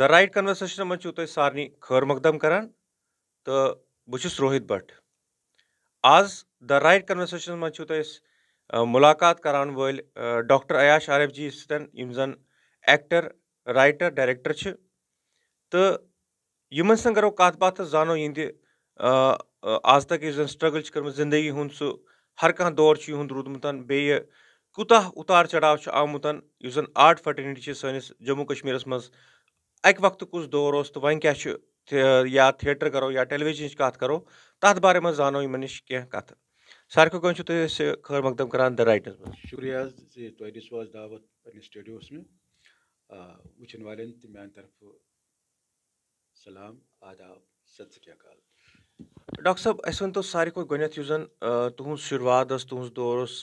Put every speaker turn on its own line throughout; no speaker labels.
The right conversation मैं तुम सारे खर मकदम कर तो बहुत रोहित भट आज द राइट कन्वर्सेशन मैं तुम मुलाकात करान वाल doctor Ayash Arif ji some actor writer director तो इन संग करो कत बात जानो इन आज तक इस स्ट्रगल कर जिंदगी हूँ सो हर कह दौर इन रूदमुत बे कूत उतार चढ़ाव आमुत आर्ट फटर्निटी सम्मू कश्मीर मज़ اَکہِ وقتُک یُس دور اوس تہٕ وۄنۍ کیاہ چھُ یا تھیٹر کرو یا ٹیلِوِجنٕچ کَتھ کرو تَتھ بارے منٛز زانو یِمن نِش کینٛہہ کَتھٕ ساروی کھۄتہٕ گۄڈٕ چھُو تُہۍ أسۍ خٲر مقدم کران دَ رایٹَس منٛز شُکریہ
حظ زِ تۄہہِ دِژوٕ حظ دعوت پنٛنِس سٹیڈیوَس مےٚ وٕچھَن والٮ۪ن تہِ میٛانہِ طرفہٕ سلام آداب ست سری اکال
ڈاکٹر صٲب اَسہِ ؤنۍتو ساروی کھۄتہٕ گۄڈٕنٮ۪تھ یُس زَن تُہُنٛد شروٗعات ٲس تُہُنٛز دور اوس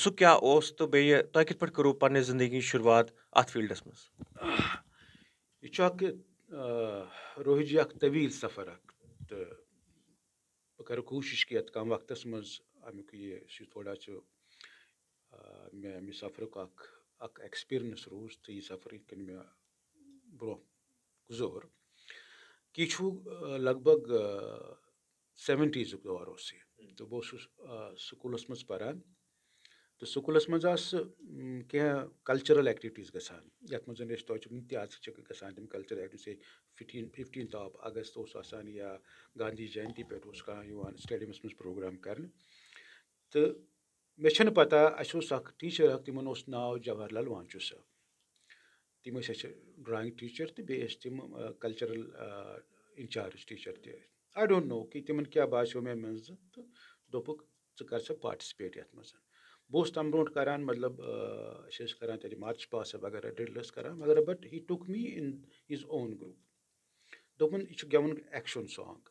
سُہ کیٛاہ اوس تہٕ بیٚیہِ تۄہہِ کِتھ پٲٹھۍ کٔرو پنٛنہِ زندگی شروٗعات اَتھ فیٖلڈَس منٛز
يشاك روهجيك तो बह कर कोशिश की कम वक्त मज ये थोड़ा मे मे सफरुक एक्सपीरियंस रूस तो यह सफर इत मे ब्रो गुजोर कि लगभग सेवेंटीज दौर उस तो बहुत स्कूल मज पान تہٕ سکوٗلَس منٛز آسہٕ کینٛہہ کَلچرَل ایٚکٹِوِٹیٖز گژھان یَتھ منٛز أسۍ توتہِ چھِ وٕنہِ تہِ آز چھِ گژھان تِم cultural activities fifteen fifteenth of August اوس آسان یا گاندھی جَینتی پٮ۪ٹھ اوس کانٛہہ یِوان سٹیڈیَمَس منٛز پرٛوگرام کَرنہٕ تہٕ مےٚ چھَنہٕ پَتہ اَسہِ اوس اَکھ ٹیٖچَر اَکھ تِمَن اوس ناو جواہر لال وانچو صٲب تِم ٲسۍ اَسہِ ڈرٛایِنٛگ ٹیٖچَر تہٕ بیٚیہِ ٲسۍ تِم کَلچرَل اِنچارٕج ٹیٖچَر تہِ ٲسۍ آی ڈونٛٹ نو کہِ تِمَن کیٛاہ باسیو مےٚ منٛزٕ تہٕ دوٚپُکھ ژٕ کَر سا پاٹِسِپیٹ یَتھ منٛز بہٕ تَمہِ برونٛٹھ کَران مطلب أسۍ ٲسۍ کَران تیٚلہِ مارٕچ پاسہٕ وغیرہ ڈِرٛل ٲسۍ کَران مگر but he took me in his own group دوٚپُن یہِ چھُ گٮ۪وُن اٮ۪کشَن سانٛگ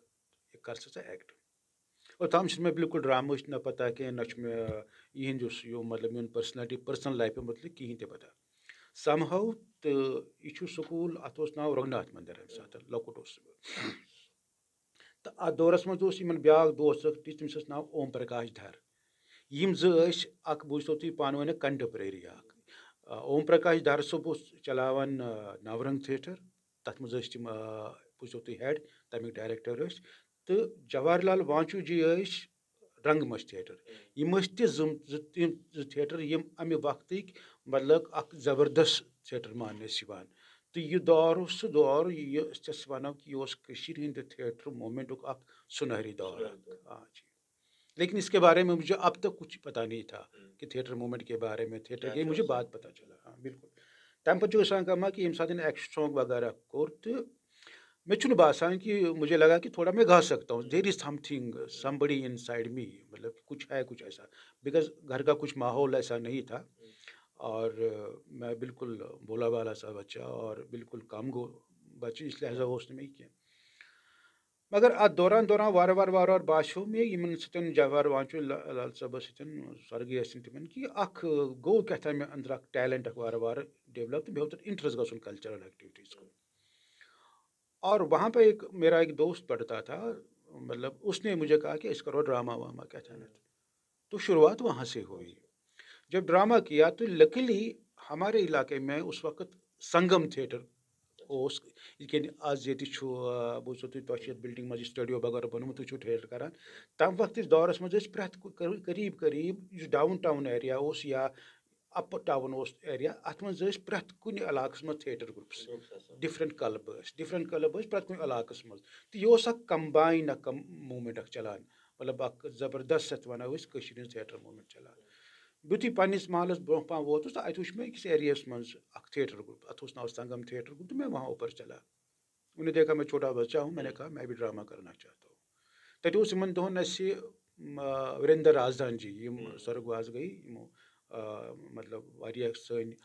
یہِ کَر سا ژٕ اٮ۪کٹ اوٚتام چھِنہٕ مےٚ بِلکُل ڈرٛامٕچ نہ پَتہ کینٛہہ نہ چھُ مےٚ یِہِنٛد یُس یہِ مطلب میون پٔرسٕنَلٹی پٔرسٕنَل لایفہِ متعلق کِہیٖنۍ تہِ پَتہ سَم ہَو تہٕ یہِ چھُ سکوٗل اَتھ اوس ناو رۄگناتھ مندِر اَمہِ ساتہٕ لۄکُٹ اوسُس بہٕ تہٕ اَتھ دورَس منٛز اوس یِمَن بیٛاکھ دوس اَکھ تٔمِس اوس ناو اوم پرکاش دھر यम जो बूझो तुम पानव कंटेपरि ओम प्रकाश दार सब चलावान नवरंग थेटर तथ मज तम बूझो तुम हेड तमिक डायरेक्टर तो जवाहरलाल वाचू जी रंगमंच थेटर यम थिएटर यम अमि वक्त मतलब अख जबरदस्त थेटर मान तो यह दौर उस दौर यह वो कि यह थेटर मोमेंट सुनहरी दौर हाँ जी लेकिन इसके बारे में मुझे अब तक कुछ पता नहीं था हम्म। कि थिएटर मूवमेंट के बारे में थिएटर के अच्छा, मुझे अच्छा। बाद पता चला हाँ बिल्कुल तामपच्चू सांगमा की हिमसादिन एक्स्ट्रॉन्ग वगैरह तो मैं चुन बसान कि मुझे लगा कि थोड़ा मैं गा सकता हूँ there is something somebody inside me मतलब कुछ है कुछ ऐसा बिकॉज घर का कुछ माहौल ऐसा नहीं था हम्म। और मैं बिल्कुल भोला वाला सा बच्चा और बिल्कुल गो बच्चे लिहाजा ऐसा होस्ट नहीं किया مگر ات دوران دوران وار وار وار وار باسیو مےٚ یِمن سۭتۍ جواہر وانچو لال صٲبَس سۭتۍ سۄرگی ٲسِنۍ تِمن کہِ اکھ گوٚو کیٛاہتام مےٚ أنٛدر اکھ ٹیلنٹ اکھ وارٕ وارٕ ڈیولپ تہٕ مےٚ ہیوٚتُن اِنٹرسٹ گژھُن کلچرل ایکٹیویٹیز کُن और वहाँ पे एक मेरा एक दोस्त पढ़ता था मतलब उसने मुझे कहा कि इस करो ड्रामा वामा क्या था तो शुरुआत वहाँ से हुई जब ड्रामा किया तो लकीली हमारे इलाके में उस वक्त संगम थिएटर اوس یہِ کٮ۪ن آز ییٚتہِ چھُ بوٗزتو تُہۍ تۄہہِ چھِ یَتھ بِلڈِنٛگ منٛز یہِ سٹیڈیو وغیرہ بنومُت تُہۍ چھُو ٹھیٹر کَران تَمہِ وقتٕکِس دورَس منٛز ٲسۍ پرٛٮ۪تھ قریٖب قریٖب یُس ڈاوُن ٹاوُن ایریا اوس یا اَپر ٹاوُن اوس ایریا اَتھ منٛز ٲسۍ پرٛٮ۪تھ کُنہِ علاقَس منٛز تھیٹر گرُپٕس ڈِفرنٛٹ کلب ٲسۍ ڈِفرنٛٹ کلب ٲسۍ پرٛٮ۪تھ کُنہِ علاقَس منٛز تہٕ یہِ اوس اَکھ کَمباین اَکھ موٗمٮ۪نٛٹ اَکھ چَلان مطلب اَکھ زبردست یَتھ وَنو أسۍ کٔشیٖرِ ہِنٛز تھیٹر موٗمٮ۪نٛٹ چَلان یُتھُے پنٛنِس محلَس برونٛہہ پہم ووتُس تہٕ اَتہِ وٕچھ مےٚ أکِس ایریاہَس منٛز اَکھ تھیٹر گرُپ اَتھ اوس ناو سنگم تھیٹر گرُپ تہٕ مےٚ وہاں اوپر چلا उन्हें देखा मैं छोटा बच्चा हूँ मैंने कहा मैं भी ड्रामा करना चाहता हूँ तथे उस मन दोन अस्य वीरेंद्र राजदान जी यम सरगवाज गई यम मतलब वारिया सन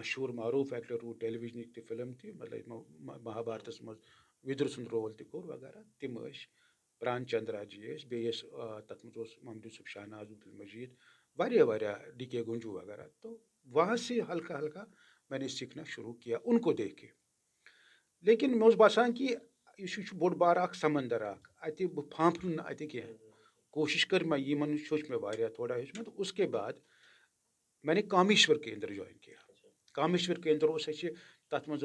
मशहूर मारूफ एक्टर वो टेलीविजन की फिल्म थी मतलब महाभारत मज विदुर सुंद रोल तक वगैरह तम प्राण चंद्रा जी बे तथ मज ममदूद सुब शहनाज अब्दुल मजीद वारिया वारिया डी के गुंजू वगैरह तो वहाँ से हल्का हल्का मैंने सीखना शुरू किया उनको देख के लेकिन मे बसान कि यह बोड़ बार अख समंदर अख अत फांफन अत कह कोशिश कर मैं इन सोच मैं वारिया थोड़ा हेचम तो उसके बाद मैंने कामेश्वर केंद्र जॉइन किया अच्छा। कामेश्वर केंद्र उस तथ मज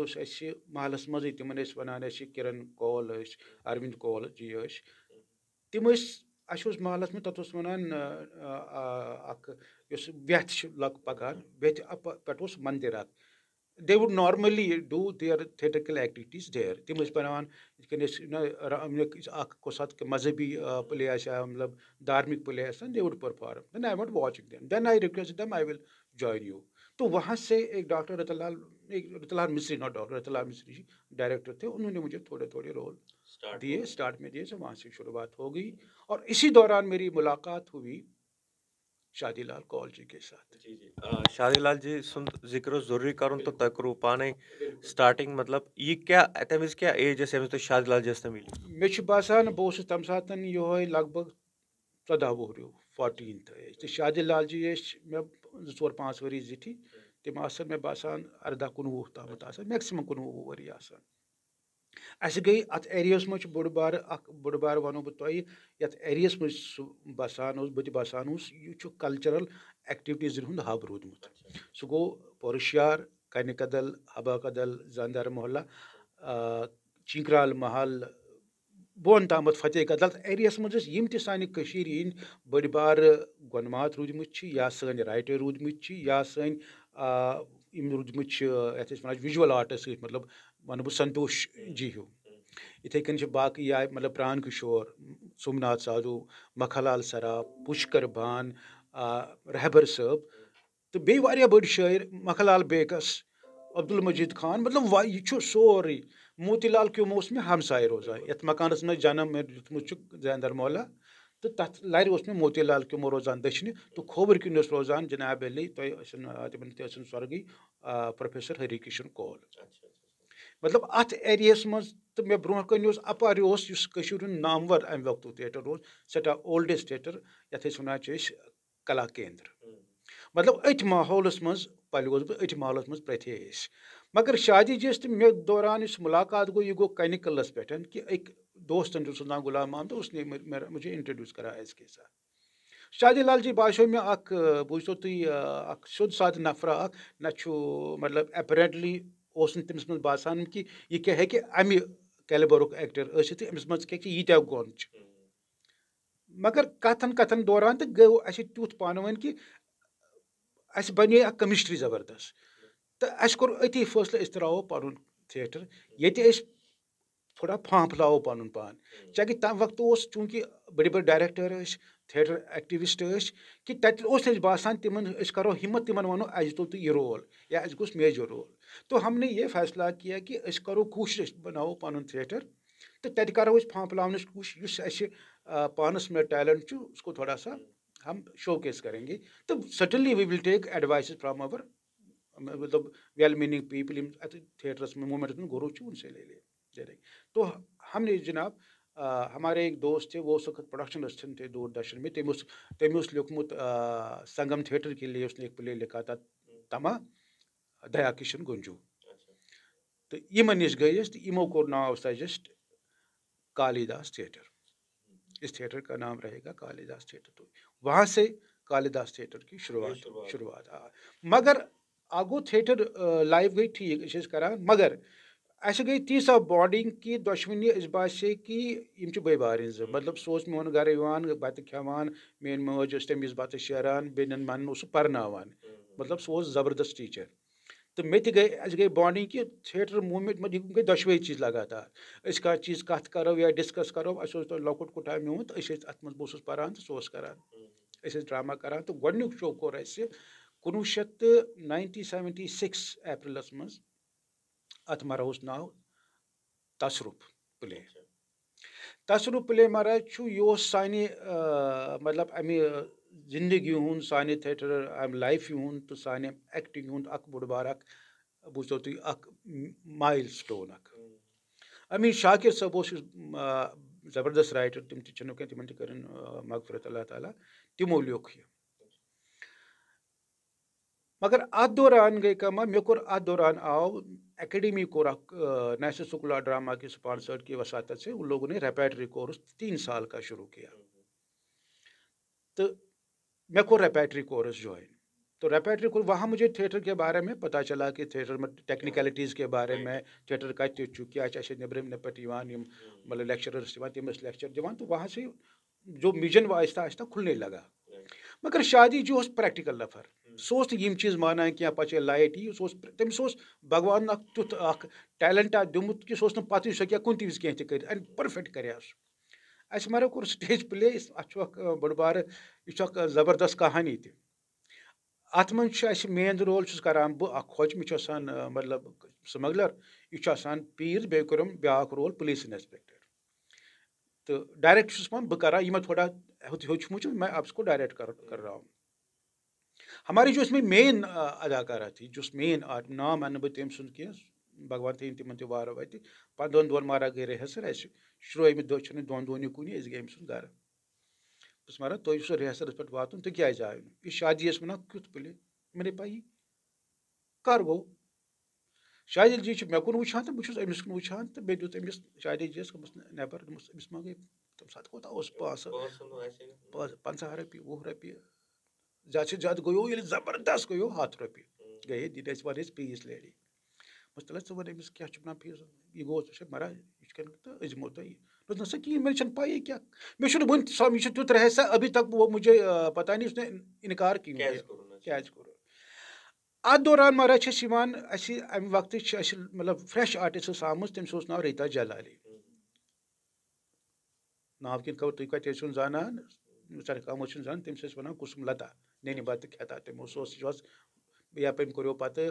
महलस मजे तिमन वनान किरण कौल अरविंद कौल जी तम اَسہِ اوس محلَس منٛز تَتھ اوس وَنان اَکھ یۄس وٮ۪تھ چھِ لَک پَکان وٮ۪تھِ پٮ۪ٹھ اوس مَندِر اَکھ they would normally do there theatrical activities there تِم ٲسۍ بَناوان یِتھ کٔنۍ أسۍ اَکھ کُس اَتھ مذہبی پٕلے آسہِ ہا مطلب دارمِک پٕلے آسہِ ہا دے وُڈ پٔرفارم دٮ۪ن آی واٹ واچِنٛگ دٮ۪ن دٮ۪ن آی رِکویسٹ دٮ۪م آی وِل جویِن یوٗ تہٕ وہاں तो वहाँ से एक डॉक्टर रतलाल لال مِسری ناٹ ڈاکٹر डॉक्टर لال مِسری ڈایریکٹر تھے اُنہوں نے मुझे थोड़े थोड़े رول दिए स्टार्ट में दिए से वहाँ से शुरुआत हो गई और इसी दौरान मेरी मुलाकात हुई शादीलाल कौल जी के साथ जी
जी शादीलाल जी सुन जिक्र जरूरी करूँ तो तक तकरू पाने स्टार्टिंग मतलब ये क्या तमिज क्या एज है तो शादीलाल जस मिली
मे बसान बहुत तम सात यह लगभग ژۄداہ وُہریو فاٹیٖن تہٕ ایج تہٕ شادی لال جی ٲسۍ مےٚ زٕ ژور پانٛژھ ؤری زِٹھی تِم آسَن مےٚ باسان اَرداہ کُنوُہ تامَتھ آسان میکسِمَم अस गई अत एरियास मज बोड़ बार अख बोड़ बार वनो बह तह यथ एरियास मज बसान बत बसान यह कल्चरल एक्टिविटीज़न हूँ हब रूदमुत सह गो पोरशार कन कदल हबा कदल जानदार मोहल्ला चिंकराल महल बोन ताम फतेह कदल एरियास मज यम तान हिंद बड़ बार गोनमात रूदम या सन राइटर रूदम या सन रूदम विजुअल आर्टस मतलब वन बह संतोष जी हूँ इथे कन बाकी आए मतलब प्राण किशोर सोमनाथ साधु मखालाल सरा पुष्कर बान रहबर सब तो बे वारिया बड़ शायर मखालाल बेकस अब्दुल मजीद खान मतलब वा यह मोती लाल क्यों उस मे हमसाय रोजा ये मकानस मे जन्म मे दुम जैंदर मौला तो तथ लर उस मे मोतीलाल क्योम रोजान दक्षिण तो खोबर क्यों रोजान जनाब अली तुम तो तो स्वर्गी प्रोफेसर हरी किशन कौल अच्छा, अच्छा। मतलब अत एरियस मज तो मे ब्रोह कन अपार यह नामवर अमि वक्त थिएटर रोज सटा ओल्डेस्ट थिएटर ये वन कला केंद्र
हम्म।
मतलब अथ माहौल मज पलोस तो बह अथ माहौल मज प्रथे मगर शादी जिस तो मे दौरान इस मुलाकात गो यह गो कन कलस पे कि एक दोस्तन जो ना गुलाम महमद तो उसने मेरा मुझे इंट्रोड्यूस करा इसके साथ शादी लाल जी बाशो मे बूझ बुझो तुम अख नफरा अख मतलब अपरेंटली اوس نہٕ تٔمِس منٛز باسان کہِ یہِ کیٛاہ ہیٚکہِ اَمہِ کیلبرُک ایٚکٹر ٲسِتھ أمِس منٛز کیٛاہ چھِ ییٖتیٛاہ گۄن چھِ مگر کَتھَن کَتھَن دوران تہٕ گوٚو اَسہِ تیُتھ پانہٕ ؤنۍ کہِ اَسہِ بَنے اَکھ کٔمِسٹرٛی زَبردَست تہٕ اَسہِ کوٚر أتی فٲصلہٕ أسۍ ترٛاوو پَنُن تھیٹر ییٚتہِ أسۍ تھوڑا پھانٛپھلاوو پَنُن پان چاہے تَمہِ وقتہٕ اوس چوٗنٛکہِ بٔڑۍ بٔڑۍ ڈایریٚکٹر ٲسۍ تھیٹر ایٚکٹِوِسٹ ٲسۍ کہِ تَتہِ اوس نہٕ اَسہِ باسان تِمَن أسۍ کَرو ہِمت تِمَن وَنو اَسہِ دیُت یہِ رول یا اَسہِ گوٚژھ میجر رول तो हमने ये फैसला किया कि अस करो कोशिश बनाओ पन थिएटर तो तत करो फापलान कुछ पानस में टैलेंट उसको थोड़ा सा हम शो केस करेंगे तो certainly we will take advice from our मतलब वेल मीनिंग पीपल थिएटर्स में मूवमेंट गुरु उनसे ले ले तो हमने जनाब हमारे एक दोस्त थे वो उस वक्त प्रोडक्शन असिस्टेंट थे दूरदर्शन में तेम उस लिखमुत संगम थिएटर के लिए उसने एक प्ले लिखा था तमा दया किशन गुंजू तो यमन नश गई अस यमो कोर नाव सजेस्ट कालिदास थिएटर इस थिएटर का नाम रहेगा कालिदास थिएटर तो वहाँ से कालिदास थिएटर की शुरुआत शुरुआत आ मगर आगो थिएटर लाइव गई ठीक इस करान मगर ऐसे गई तीस ऑफ बॉन्डिंग की दशवनी इस बात से कि यम बे बार मतलब सोच मोन गर बत खान मेन मज तमिस बत शेरान बेन मन सह पर्नावान मतलब सह जबरदस्त टीचर तो मे ते गई अस गई बॉन्डिंग कि थिएटर मूवमेंट मे गई दशवे चीज लगातार अस कह चीज कत करो या डिस्कस करो अस लकट कुटा न्यूत अत बहुस पान तो सो करान ड्रामा करान तो गोडनिक शो कोर कुनव शत नाइनटीन सेवेंटी सिक्स अप्रैलस मज अत महाराज नाव तसरुफ प्ले अच्छा। तसरुफ प्ले महाराज यह सान मतलब अमि जिंदगी हूँ सानि थिएटर आई लाइफ हूँ तो सानि एक्टिंग हूँ अख बुढ़बार अख बुझो तु अख माइल स्टोन अख आई शाकिर सब उस जबरदस्त राइटर तुम कह तुम तक मगफरत अल्लाह ताला तिमो लोख यह मगर अत दौरान गई कम मे कौर अत दौरान आव एकेडमी कौर नेशनल स्कूल ऑफ ड्रामा के स्पॉन्सर्ड की वसात से उन लोगों ने रेपैटरी कोर्स तीन साल का शुरू किया हम्म। तो मैं को रेपेट्री कोर्स ज्वाइन तो रेपेट्री कोर्स वहाँ मुझे थिएटर के बारे में पता चला कि थिएटर में टेक्निकलिटीज़ के बारे में थिएटर का चूँकि अच्छे नबर नपट मतलब लेक्चरर्स तम लेक्चर दिवान तो वहाँ से जो मिजन वो आहिस्ता आहिस्ता खुलने लगा मगर शादी जो प्रैक्टिकल नफर सो यम चीज माना क्या पे लाइट यी सो तमिस भगवान तुथ अ टैलेंटा दुमुत कि सो पत् सो क्या कुन तज कह पर्फेक्ट कर अरे कोर स्टेज प्ले बड़ यह जबरदस् कहानी त अत मे मेन रोल करान बह मे मतलब स्मगलर यह पीर बे कोरम ब्या रोल पुलिस इंस्पेक्टर तो डायरेक्ट वन बह करा ये थोड़ा हेचमु मैं अब इसको डायरेक्ट कर कर रहा हूँ हमारी जो इसमें मेन अदाकारा थी जो मेन आर्ट नाम अन बह तम सुन भगवान थी तिम वारो अत पे दौन महाराज गई रिहसल अस श्रोम दिन दौन दौन कुन अस गए अम्स गर बस महाराज तुम सो रिहसल पे वात तो क्या आव यह शादी ऐसा वन क्युत प्ले मैं पाई कर गो शाहिद जी मे कुन वा तो बहुत अम्स कुन वा तो मे दूत अमिस शाहिद जी दोस नबर दोस अमिस मंगे तम सात कौत उस पास पंचाह रपि वह रपि ज्यादा से ज्यादा गयो ये जबरदस्त गयो हाथ रपि हम्म। गए दिन पे पीस लेडी مثلا ژٕ وَن أمِس کیٛاہ چھُ وَنان فیٖس یہِ گوٚو ژٕ چھَکھ مَران یہِ چھُ تہٕ أسۍ دِمو تۄہہِ یہِ دوٚپُس نہ سا کِہیٖنۍ مےٚ چھَنہٕ پَیی کیٛاہ مےٚ چھُنہٕ وٕنہِ تہِ سَمجھ یہِ چھُ تیُتھ رہے سا تک وہ مجھے پَتہ نہیں اُسنے اِنکار کیٚنٛہہ کیٛازِ کوٚر اَتھ دوران مہراج چھِ أسۍ یِوان اَسہِ اَمہِ وقتہٕ چھِ اَسہِ مطلب فرٛٮ۪ش آٹِسٹ ٲس آمٕژ تٔمِس اوس ناو ریٖتا جلالی ناو کِنۍ خبر تُہۍ کَتہِ ٲسِو زانان سارے کامہِ چھِنہٕ زانان تٔمِس ٲسۍ وَنان کُسُم لتا نینی بَتہٕ کھٮ۪تا تٔمۍ اوس سُہ اوس یہِ اوس یَپٲرۍ کوٚریو پَتہٕ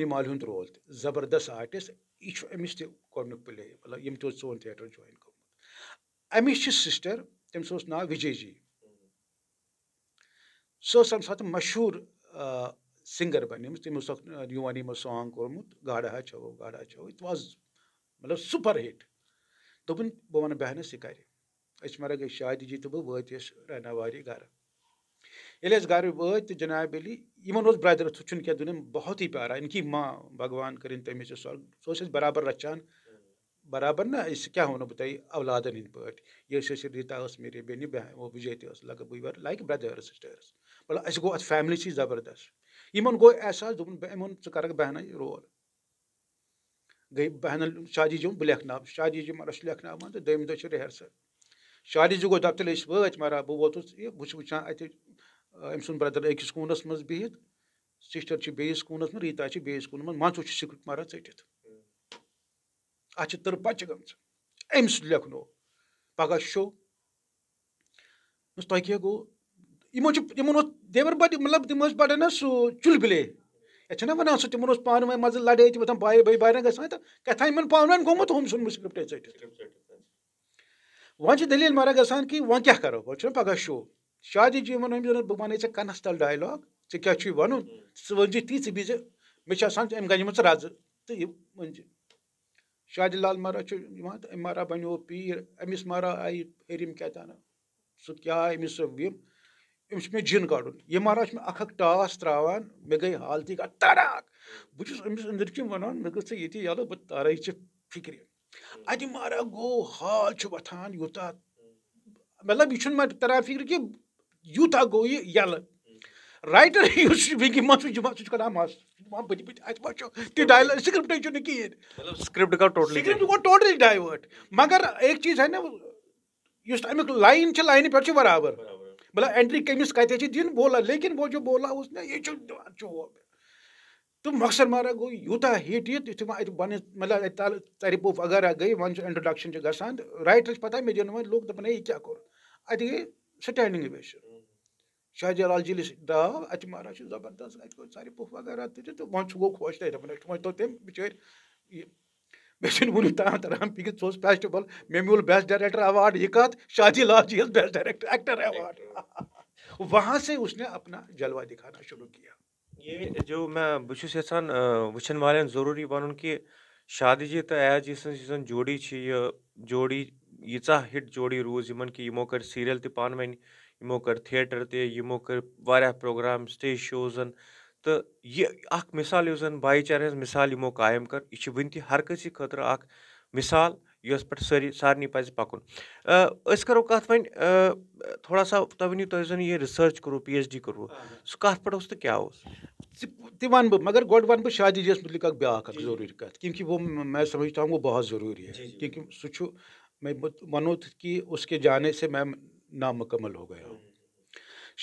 رِمال ہُنٛد رول تہِ زَبردست آٹِسٹ یہِ چھُ أمِس تہِ گۄڈنیُک پٕلے مطلب ییٚمۍ تہِ اوس سون تھیٹر جویِن کوٚرمُت أمِس چھِ سِسٹَر تٔمِس اوس ناو وِجے جی سۄ ٲس تَمہِ ساتہٕ مشہوٗر سِنٛگَر بَنیمٕژ تٔمۍ اوس اَکھ یوٗوانی منٛز سانٛگ کوٚرمُت گاڈا ہا چھو گاڈا چھو چھَو اِٹ واز مطلب سُپَر ہِٹ دوٚپُن بہٕ وَنہٕ بہنَس یہِ کَرِ أسۍ مَرا گٔے شادی جی تہٕ بہٕ وٲتۍ أسۍ ریناواری گَرٕ ये घर वत जनाब अली इन ब्रदर सह क्या दिन बहुत ही प्यारा इनकी माँ भगवान कर तमें स्वर्ग सो बराबर रचान बराबर ना इस क्या वो बह औलादन हंद पे ये रीता मेरे बेन वो विजय तस लग बर लाइक ब्रदर्स सिस्टर्स मतलब अस गो फैमिली से जबरदस्त इन गो एहसास दोपन इन कर बहन रोल गई बहन शादी जो बह लेखन शादी जो मगर लेखन मान तो दम दह शादी जो गो दप तेल वे मरा बह वो तो बह अत أمۍ سُنٛد برٛدَر أکِس کوٗنَس منٛز بِہِتھ سِسٹَر چھِ بیٚیِس کوٗنَس منٛز ریٖتا چھِ بیٚیِس کوٗنَس منٛز منٛزٕ چھُ سِکرِٹ مَران ژٔٹِتھ اَتھ چھِ تٕرٕ بَچہِ گٔمژٕ أمِس لیکھنو پَگاہ شو تۄہہِ کیٛاہ گوٚو یِمو چھِ یِمن اوس دیوَر بَڑٕ مطلب تِم ٲسۍ بَڑٕ نہ سُہ چُلہِ بِلے یَتھ چھِنہ وَنان سُہ تِمَن اوس پانہٕ ؤنۍ منٛزٕ لَڑٲے تہِ وۄتھان بایہِ بٲے بارٮ۪ن گژھان تہٕ کیٛاہ تھام یِمَن پانہٕ ؤنۍ گوٚمُت ہُم سُنٛد سِکرِپٹَے ژٔٹِتھ وۄنۍ چھِ دٔلیٖل مَران گژھان کہِ وۄنۍ کیٛاہ کَرو وۄنۍ چھُنہ پَگاہ شو शादी जी वन बह वन कनस तल डायलॉग ऐसे क्या वन वजि तीच बीज मे अम गजम रज तो यह वज शादि लाल मारा तो अम मारा बनो पीर अमिस मारा आई हरिम क्या ताना क्या अमिस अमिस मे जिन काड़ यह मे अख टास त्रावान मे गई हालती तरक तराक बहुत अमिस अंदर कि वन मे गई ये यलो बह तारे फिक्र अद मारा गो हाल वूत मतलब यह तरह फिक्र कि یوٗتاہ گوٚو یہِ یَلہٕ رایٹر یُس چھُ وٕنکہِ منٛز چھُ جُمعہ سُہ چھُ کَران مَس بٔتھِ بٔتھِ اَسہِ ما چھُ تہِ ڈایل سِکرِپٹٕے چھُنہٕ کِہیٖنۍ سِکرِپٹ گوٚو ٹوٹلی سِکرِپٹ گوٚو ٹوٹلی ڈایوٲٹ مگر ایک چیٖز ہے نہ یُس اَمیُک لاین چھِ لاینہِ پٮ۪ٹھ چھِ برابر مطلب اٮ۪نٹری کٔمِس کَتہِ چھِ دِنۍ بولا لیکِن وہ جو بولا اوس نہ یہِ چھُ دِوان چوب تہٕ مۄخصر مارا گوٚو یوٗتاہ ہِٹ یہِ یُتھُے وۄنۍ اَتہِ بۄنہٕ مطلب اَتہِ ژَرِ پوٚپ اگر گٔے وۄنۍ چھُ اِنٹرٛڈَکشَن چھِ گژھان رایٹَر چھِ پَتہ مےٚ دِنۍ وۄنۍ لُکھ دَپان ہے یہِ کیٛاہ کوٚر اَتہِ گٔے سٕٹینٛڈِنٛگ اِویشَن शाह जलाल जी दाव अत महाराज जबरदस्त अत गो सारे पुह वगैरह तो वो गो खोश तथा दपान वो तो तम बचार मे वन तमाम तरह पिकित सो फेस्टिवल मे मिल बेस्ट डायरेक्टर अवार्ड यह कत Shadi Lal ji best director actor award वहाँ से उसने अपना जलवा दिखाना शुरू किया
ये जो मैं बहुत यहान वन वाले जरूरी वन कि शादी जी तो ऐज ये जोड़ी जोड़ी ईचा हिट जोड़ी रूज इन कि यमो कर सीरियल त पान वन یِمو کٔر تھیٹر تہِ یِمو کٔر واریاہ پروگرام سٹیج شوزَن تہٕ یہِ اَکھ مِثال یُس زَن بایی چارٕ ہٕنٛز مِثال یِمو قایِم کٔر یہِ چھِ وٕنہِ تہِ ہر کٲنٛسہِ خٲطرٕ اَکھ مِثال یۄس پٮ۪ٹھ سٲری سارنٕے پَزِ پَکُن أسۍ کَرو کَتھ وۄنۍ تھوڑا سا تُہۍ ؤنِو تۄہہِ زَن یہِ رِسٲرٕچ کوٚروٕ پی ایچ ڈی کوٚروٕ سُہ کَتھ پٮ۪ٹھ اوس تہٕ کیٛاہ اوس
تہِ وَنہٕ بہٕ مگر گۄڈٕ وَنہٕ بہٕ شادی جی یَس مُتعلِق اَکھ بیٛاکھ اَکھ ضروٗری کَتھ کیونکہِ وہ مےٚ سمجھتا ہوں وہ بہت ضروٗری ہے کیونکہِ سُہ چھُ مےٚ وَنو کہِ اُس کے جانے سے میں नामकमल हो गया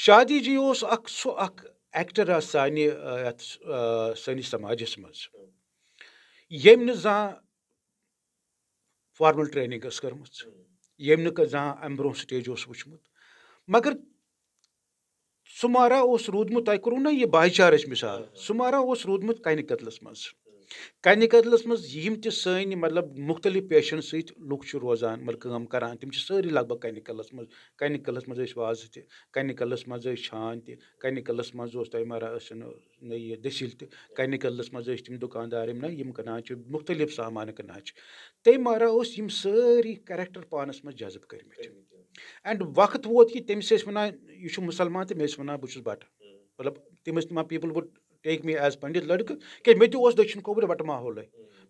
शादी जी उस अक सो अक एक्टर सान समाजस मज फॉर्मल ट्रेनिंग अस कर्म यम न अम ब्रो स्टेज उस वुचमुत मगर सुमारा उस रूदमुत तुम करो ना ये भाईचारच मिसाल हाँ, हाँ। सुमारा उस रूदमुत कानि कतलस मज کَنِکَدلَس منٛز یِم تہِ سٲنۍ مطلب مُختٔلِف پیشَن سۭتۍ لُکھ چھِ روزان مطلب کٲم کَران تِم چھِ سٲری لگ بگ کَنِکَلَس منٛز کَنِکَلَس منٛز ٲسۍ وازٕ تہِ کَنِکَلَس منٛز ٲسۍ چھان تہِ کَنِکَلَس منٛز اوس تۄہہِ مَرا ٲسۍ یہِ دٔسِل تہِ کَنِکَلَس منٛز ٲسۍ تِم دُکاندار یِم نہ یِم کٕنان چھِ مُختٔلِف سامانہٕ کٕنان چھِ تٔمۍ مہراہ اوس یِم سٲری کَریکٹَر پانَس منٛز جزٕب کٔرمٕتۍ اینڈ وقت ووت کہِ تٔمِس ٲسۍ وَنان یہِ چھُ مُسلمان تہٕ مےٚ ٲسۍ وَنان بہٕ چھُس بَٹہٕ مطلب تِم ٲسۍ دَپان people would take me as pandit लड़क क्या मे तो दक्षिण कोबर बट माहौल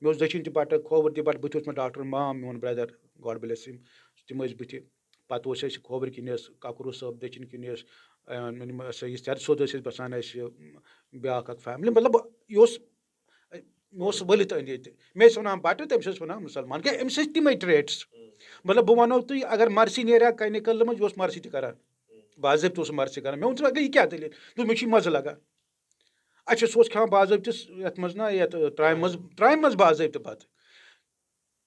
मे दक्षिण तह बट खोबर तह बट बुथ मे डॉक्टर माम मोन ब्रदर गॉड ब्लेस हिम तम बुत पत् खोबर कन ककरू दक्षिण कन सर सोद बसान ब्या फैमिली मतलब यह मे वलित अंद मे वन बट तम वन मुसलमान क्या अम्स तमें ट्रेट्स मतलब बहुत वो तुम अगर मरसी ना कने कल मे यह मर्सी तरान बाजब मर्सी करान मे वो अगर यह क्या दलील मे मज़े लगान اچھا سُہ اوس کھٮ۪وان باضٲبطِس یَتھ منٛز نہ یَتھ ترٛامہِ منٛز ترٛامہِ منٛز باضٲبطہٕ بَتہٕ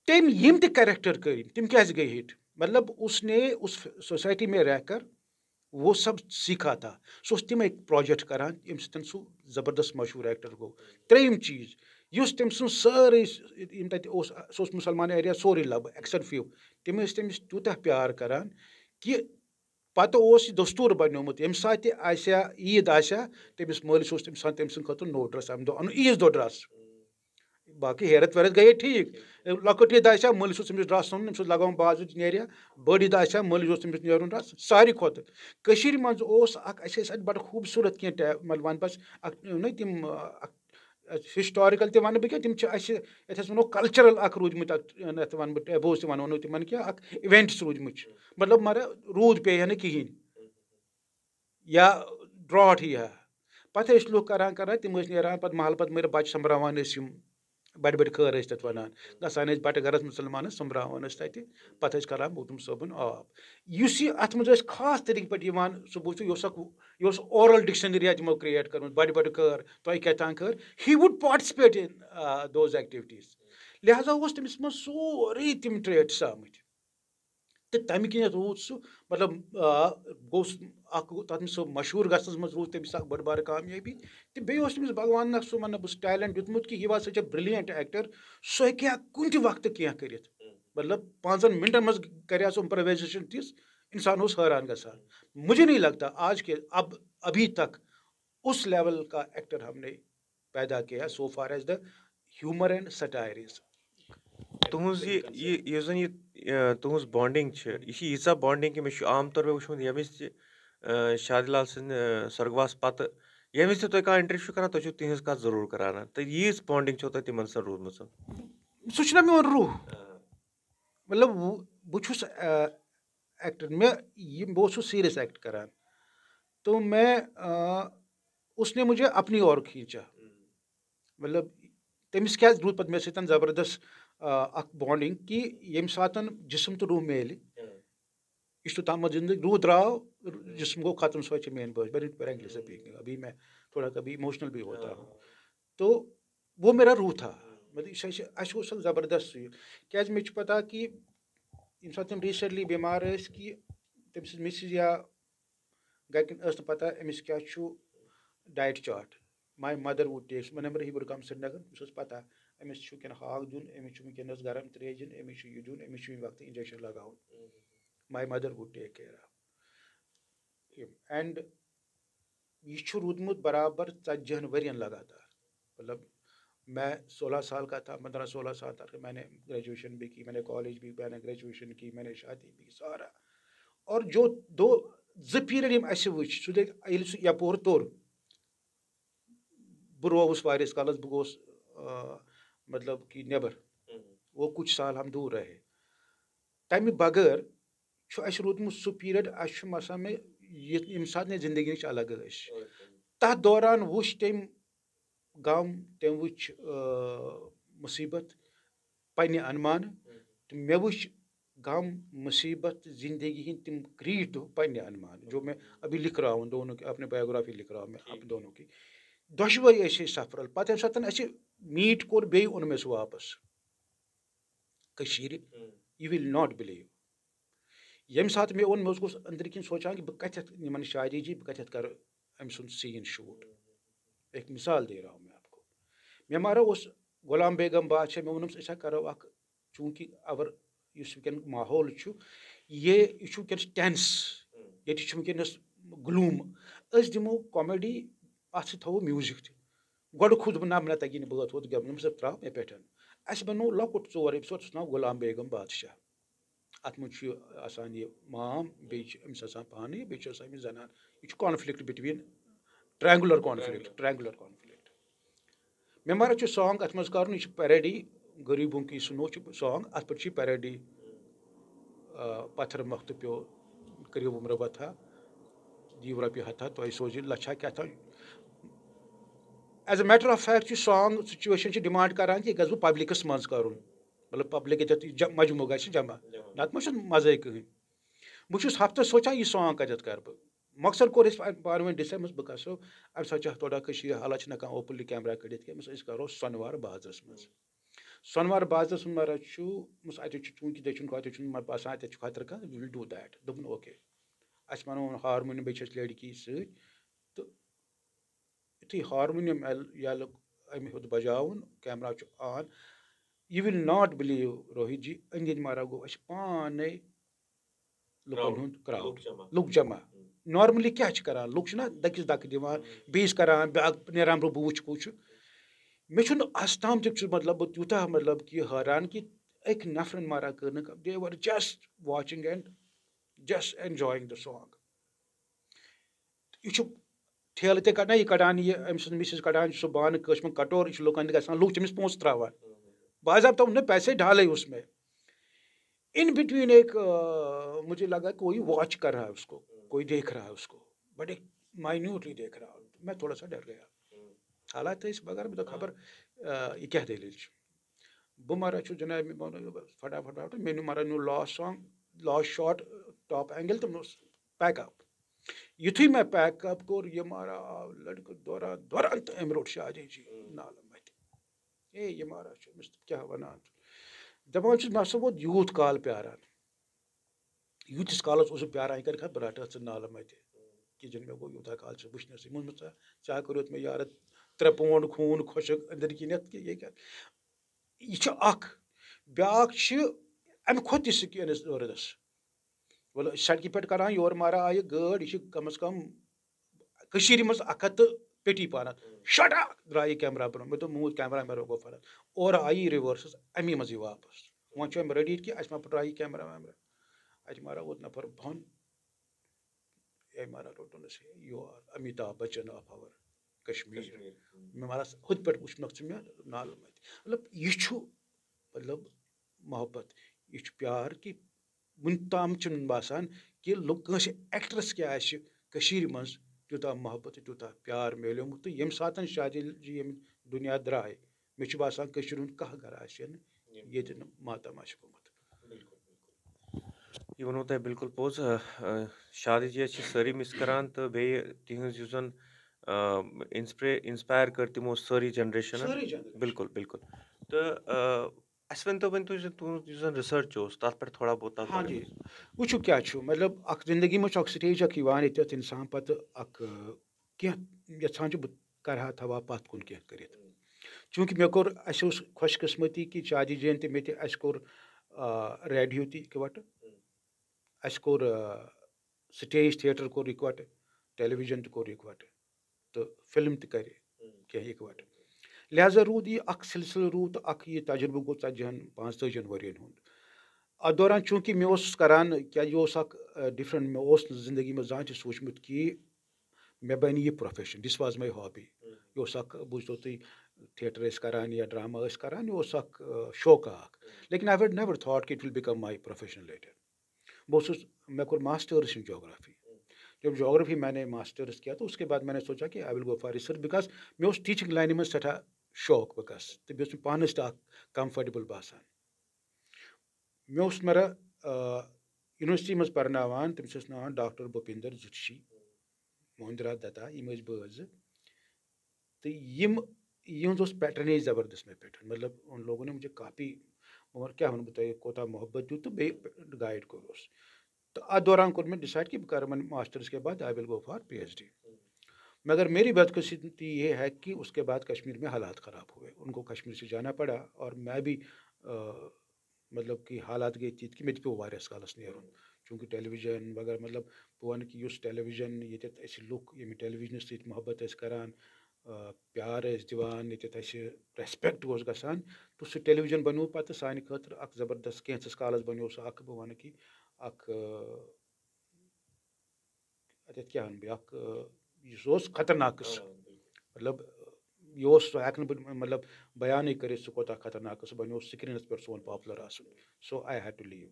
تٔمۍ یِم تہِ کریکٹر کٔرۍ تِم کیازِ گٔے ہِٹ मतलब उसने उस सोसाइटी में रह कर वो सब सीखा था सो तम एक प्रोजेक्ट करान यम सत सू जबरदस्त मशहूर एक्टर गो त्रेम चीज इस तम सु सारे यम तस मुसलमान एरिया सोरे लभ एक्सन फ्यू तम तमिस तूत प्यार करान कि पतह उस दस्तूर बनोमुत यम सात आया ईद आया तमिस मलिस तम तम सद खत नो ड्रेस अमे दो अनु ईज दो ड्रस बाकी हेरत वेरत गए ठीक लकट ईद आ मलिस तमिस ड्रेस ओन अम्स लगा बाजू न बड़ ईद आ मलिस तमिस नेर ड्रेस सारे खुद मज अ बड़ खूबसूरत कह मतलब वन बस तम हिस्टोरिकल ति वन बह तम वो कल्चरल अख रूदम वन बह तन वो तिम क्या इवेंट्स रूदम मतलब मगर रूद पे ना कहें या ड्राट यी पे लोग करान करान तम ना पे महल पे मर बच्चे संभावान بَڑِ بَڑِ خٲر ٲسۍ تَتھ وَنان گژھان ٲسۍ بَٹہٕ گَرَس مُسلمان ٲسۍ سۄمبراوان ٲسۍ تَتہِ پَتہٕ ٲسۍ کَران موتوٗم صٲبُن آب یُس یہِ اَتھ منٛز ٲسۍ خاص طٔریٖقہٕ پٲٹھۍ یِوان سُہ بوٗزتھٕ یہِ اوس اَکھ یہِ اوس اورل ڈِکشنٔری اَتھ یِمو کِرٛیٹ کٔرمٕژ بَڑِ بَڑِ خٲر تۄہہِ کیٛاہ تام خٲر he would participate in those activities لہذا اوس تٔمِس منٛز سورُے تِم ٹرٛیٹٕس آمٕتۍ تہٕ تَمہِ کِنٮ۪تھ روٗد سُہ مطلب گوٚو سُہ اکھ تَتھ منٛز سۄ مشہوٗر گژھنَس منٛز روٗز تٔمِس اکھ بٔڑ بارٕ کامیٲبی تہٕ بیٚیہِ اوس تٔمِس بَگوانَن اکھ سُہ مطلب سُہ ٹیلٮ۪نٛٹ دیُتمُت کہِ یہِ واز سۄ چھےٚ برٛلیٖنٛٹ ایکٹر سُہ ہیٚکہِ ہا کُنہِ تہِ وقتہٕ کینٛہہ کٔرِتھ مطلب پانٛژَن مِنٹَن منٛز کَرِہا سُہ اِمپروایزیشن تِژھ اِنسان اوس حٲران گژھان مجھے نہیں لگتا آج کے اب ابھی तक उस लेवल का एक्टर हमने पैदा किया so far as the humour and satire is
तुहज ये ये तुहज बॉन्डिंग यह ईसा बॉन्डिंग कि मे आम तौर पे वो यमिस شادِلال سٕنٛدِ سرگواس پَتہٕ ییٚمہِ وِزِ تہِ تُہۍ کانٛہہ اِنٹَروِو چھُو کَران تُہۍ چھُو تِہِنٛز کَتھ ضروٗر کَران تہٕ ییٖژ بانڈِنٛگ چھو تۄہہِ تِمَن سۭتۍ روٗدمٕژ
سُہ چھُ نہ میون روح مطلب بہٕ چھُس ایٚکٹَر مےٚ یہِ بہٕ اوسُس سیٖریَس ایٚکٹ کَران تو میں اُسنے مُجھے اپنی اور کھیٖنچا مطلب تٔمِس کیٛازِ روٗد پَتہٕ مےٚ سۭتۍ زَبردَست اَکھ بانڈِنٛگ کہِ ییٚمہِ ساتہٕ جِسم تہٕ روح میلہِ यह तम जिंदगी रूह द्राव जिसम गो ख़त्म सो मेन बोझ वेरी फ्रेंकली स्पीकिंग अभी मैं थोड़ा कभी इमोशनल भी होता हूँ तो वो मेरा रूह था मतलब अस ज़बरदस्त क्या मे पता कि ये सात रिसेंटली बीमार कि तम मिसिज या गरकन तो पता अमिस क्या diet chart my mother would takes मैं नंबर ही कम श्रीनगर उस तो पता अमिस हाक दिन अमिस वस गरम दिन अमिस यह दिन अमिस वक्त इंजेक्शन लगा my mother would take care of him. And यीशु रुदमुत बराबर सज्जन वरियन लगातार मतलब मैं 16 साल का था पंद्रह सोलह साल तक मैंने ग्रेजुएशन भी की मैंने कॉलेज भी मैंने ग्रेजुएशन की मैंने शादी भी सारा और जो दो जफीर अस वो यपोर तोर बह रोस वारिस कल बह गोस मतलब कि नबर हम्म। वो कुछ साल हम दूर रहे तमि बगैर रोतम सू पीरियड असान मे सात जिंदगी जिंदगी अलग तथ दौरान वो तम गम तम वो मुसीबत पे अनमान तो मे व गम मुसीबत जिंदगी हिंद तम दु पे अनमान जो मैं अभी लिख रहा हूँ दोनों की अपने बायोग्राफी लिख रहा हूँ मैं अपने दोनों की दशवे सफरल पे सात मीट कोर बेन मे सापस
यू
विल नॉट बिलीव ये सात मे ओन मे गोस अंदर किन सोचान कि बह कथ शायरी जी बह कथ कर अम सुन सीन शूट एक मिसाल दे रहा मैं आपको मे मारो उस गुलाम बेगम बादशाह मे वोनस करो अख चूंकि अवर इस वुन माहौल ये यह टेंस ये वुनस गलूम अस दिमो कॉमेडी अत थो म्यूजिक त गोड खुद ना मैं तगि बत वोत गम सब त्रा मे पे अस बनो लकुट चोर एपिसोड नाव गुलाम बेगम बादशाह अत मे आसान यह माम बेस आसान पान बेस जनान यह conflict between triangular conflict triangular conflict मे मारा सॉन्ग अत मे कर पैरेडी गरीबों की सुनो सॉन्ग अत पे पैरेडी पत्थर मख्त पो करियो उम्र था दीव रपि हथा तुह सोज लछा क्या था as a matter of fact song situation demand करान कि यह गु पब्लिकस मज कर मतलब पब्लिक याच्यात मजमू गि जमा ना मह मजे कहें बहुत हफ्त सोचा यह सॉन्ग कत कर बह मकसद कोर पान वन डिसाइड मस गो अमे साथ थोड़ा हालत हालांकि ओपनली कैमरा कड़ित कह करो सोनवार बाजरस मज सोनवार बाजरस मज महाराज अत चूंकि दचुन अत बसान अत खतर कह विल डू दैट दोपन ओके अस वन हारमोनियम लड़की सतु तो हारमोनियम यह अमे हूँ बजावन कैमरा आन you will not believe Rohit ji अंजन मारा गो पान लुकन हूं क्राउड लुक जमा नॉर्मली क्या कर लुक दकिस दक दिवान बीस करान ब्या नान बह कुछ मे आज तम तक मतलब तूत मतलब कि हरान कि एक नफर मारा कर they were just watching and just enjoying the song यह ठेल ते कटान यह कटान अम्स मिसिस कड़ान सह बान कटोर यह लुकन ग लुक तमिस पोस त्रावान साहब तो हमने पैसे डाले उसमें इन बिटवीन एक आ, मुझे लगा कोई वॉच कर रहा है उसको कोई देख रहा है उसको बट एक माइन्यूटली देख रहा है मैं थोड़ा सा डर गया है इस बगैर में तो खबर ये क्या दे लीजिए बुमारा छु जनाब में बोलो फटाफट फटाफट मेनू मारा no loss song loss shot top angle तो पैक अप यु मैं पैक अप ये मारा लड़को दौरा दौरान तो एमरोड शाह जी नालम ہے یِم مارا چھِ أمِس کیٛاہ وَنان چھُ دَپان چھُس مےٚ ہسا ووت یوٗت کال پیاران ییٖتِس کالَس اوسُکھ پیاران یہِ کَرِکھا بہٕ رَٹہٕ ہا ژٕ نالہٕ مَتہِ کِچَن مےٚ گوٚو یوٗتاہ کال چھُ وٕچھنَسٕے ووٚنمَس ژٕ ژےٚ ہا کوٚرُتھ مےٚ یارٕ ترٛےٚ پونٛڈ خوٗن خۄشک أنٛدٕرۍ کِنٮ۪تھ کہِ یہِ کیٛاہ یہِ چھُ اَکھ بیٛاکھ چھِ اَمہِ کھۄتہٕ تہِ سِکینَس دٲردَس وَلہٕ سڑکہِ پٮ۪ٹھ کَران یورٕ مارا آیہِ گٲڑۍ یہِ چھِ کَم از کَم کٔشیٖرِ منٛز اَکھ ہَتھ تہٕ پیٚٹی پاران شٹ اپ درٛایہِ کیمرا برونٛہہ مےٚ دوٚپ موٗد کیمرا مےٚ روٚگو فرق اورٕ آیہِ یہِ رِوٲرسٕز اَمی منٛز یہِ واپَس وۄنۍ چھُ أمۍ رٔڈیٖڈ کہِ اَسہِ ما پھٕٹرا یہِ کیمرا ویمرا اَتہِ مارا اوٚت نفر بۄن أمۍ مارا روٚٹُن أسۍ یور امیتابھ بَچَن آف آور کشمیٖر مےٚ مارا ہُتھ پٮ۪ٹھ وٕچھنَکھ ژٕ مےٚ نالہٕ مَتہِ مطلب یہِ چھُ مطلب محبت یہِ چھُ پیار کہِ وٕنیُک تام چھُنہٕ باسان کہِ لُکھ کٲنٛسہِ ایٚکٹرٛس کیٛاہ آسہِ کٔشیٖرِ منٛز तूत मोहब्बत तूतः प्यार मिलोमुत तो यम सातन शाहजिल जी ये दुनिया द्राए मे बसान कह ग ये माता माश गुमत
वनो तुम बिल्कुल पोज शादी जी अच्छी सारी मिस करान तो बेहज जन इंसपे इंसपायर कर तमो सारी जनरेशन बिल्कुल बिल्कुल तो اَسہِ ؤنۍ تو تُہۍ زِ تُہُنٛد یُس زَن رِسٲرٕچ اوس تَتھ پٮ۪ٹھ تھوڑا بہت تَتھ جی وٕچھِو کیٛاہ چھُ مطلب اَکھ زندگی منٛز چھُ اَکھ
سٹیج اَکھ یِوان ییٚتٮ۪تھ اِنسان پَتہٕ اَکھ کینٛہہ یَژھان چھُ بہٕ کَرٕ ہا تھاوٕ ہا پَتھ کُن کینٛہہ کٔرِتھ چوٗنٛکہِ مےٚ کوٚر اَسہِ اوس خۄش قٕسمٔتی کہِ چادی جین تہِ مےٚ تہِ اَسہِ کوٚر ریڈیو تہِ اِکوَٹہٕ اَسہِ کوٚر سٹیج تھیٹر کوٚر اِکوَٹہٕ ٹیلی وِجَن تہِ کوٚر اِکوَٹہٕ تہٕ فِلم تہِ کَرِ کینٛہہ اِکوَٹہٕ लिहाजा रूद यह सिलसिल रूद अख यह तजुर्बह गो ژتجहन पाँचतजन वर्यन हूँ अत दौरान चूंकि मे करान क्या यह डिफरेंट मे जिंदगी में जान सोचमुत कि मे बन यह profession this was my hobby यह बुझो तुम थिएटर करान या ड्रामा करान यह शौक लेकिन आई हेड नवर थाट कि it will become my profession later बहुत मे कर् मास्टर्स इन जोग्राफी जब जोग्राफी मैंने मास्टर्स किया तो उसके बाद मैंने सोचा कि I will go for research because मे टीचिंग लाइन में सठा شوق بہٕ گژھٕ تہٕ بیٚیہِ اوس مےٚ پانَس تہِ اَکھ کَمفٲٹیبٕل باسان مےٚ اوس مَرا یوٗنیورسٹی منٛز پَرناوان تٔمِس اوس ناو ڈاکٹر بُپِندر جُتشی موہِندرا دَتا یِم ٲسۍ بٲژ زٕ تہٕ یِم یِہُنٛد اوس پیٹرنے زَبردست مےٚ پٮ۪ٹھ مطلب ان لوگوں نے مجھے کافی مگر کیٛاہ وَنہٕ بہٕ تۄہہِ کوتاہ محبت دیُت تہٕ بیٚیہِ گایڈ کوٚرُس تہٕ اَتھ دوران کوٚر مےٚ ڈِسایڈ کہِ بہٕ کَرٕ وۄنۍ ماسٹٲرٕس کے بعد I will go for P H D मगर मेरी बदकिस्मती ये है कि उसके बाद कश्मीर में हालात ख़राब हुए उनको कश्मीर से जाना पड़ा और मैं भी आ, मतलब कि हालात गई चीज की मेरे पे वारियाँ कालस नहीं हूँ चूँकि टेलीविजन वगैरह मतलब पुन की यूज टेलीविजन ये तो लुक ये टेलीविजन से मोहब्बत करान प्यार दीवान ये तो ऐसे रेस्पेक्ट उस गसान तो सह टेलीविजन बनो पे सान ख जबरदस्त कैंसस कालस बनो सह बह वन कि अत क्या बहुत یہِ سُہ اوس خطرناک قٕصہٕ مطلب یہِ اوس سُہ ہٮ۪کہٕ نہٕ بہٕ مطلب بیانٕے کٔرِتھ سُہ کوتاہ خطرناک سُہ بَنیو سِکریٖنَس پٮ۪ٹھ سون پاپلَر آسُن سو آی ہیڈ ٹُہ لیٖو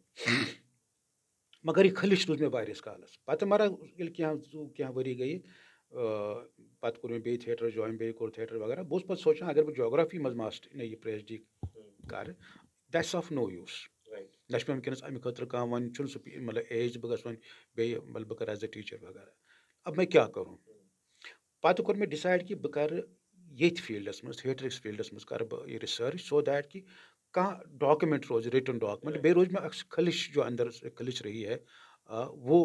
مگر یہِ خٔلِش روٗز مےٚ واریاہَس
کالَس پَتہٕ مگر ییٚلہِ کینٛہہ کینٛہہ ؤری گٔیہِ پَتہٕ کوٚر مےٚ بیٚیہِ تھیٹر جویِن بیٚیہِ کوٚر تھیٹر وغیرہ بہٕ اوسُس پَتہٕ سونٛچان اگر بہٕ جاگرافی منٛز ماسٹر یہِ پی ایچ ڈی کَرٕ دیٹٕس آف نو یوٗز نہ چھُ مےٚ وٕنکیٚنَس اَمہِ خٲطرٕ کانٛہہ وۄنۍ چھُنہٕ سُہ مطلب ایج بہٕ گژھٕ وۄنۍ بیٚیہِ مطلب بہٕ کَرٕ ایز اےٚ ٹیٖچَر وغیرہ اب مےٚ کیٛاہ کَرُن پَتہٕ کوٚر مےٚ ڈِسایڈ کہِ بہٕ کَرٕ ییٚتھۍ فیٖلڈَس منٛز تھیٹرِکِس فیٖلڈَس منٛز کَرٕ بہٕ یہِ رِسٲرٕچ سو دیٹ کہِ کانٛہہ ڈاکومٮ۪نٛٹ روزِ رِٹٕن ڈاکومٮ۪نٛٹ بیٚیہِ روزِ مےٚ اَکھ سُہ خلِش جو اندر خلِش رہی है वो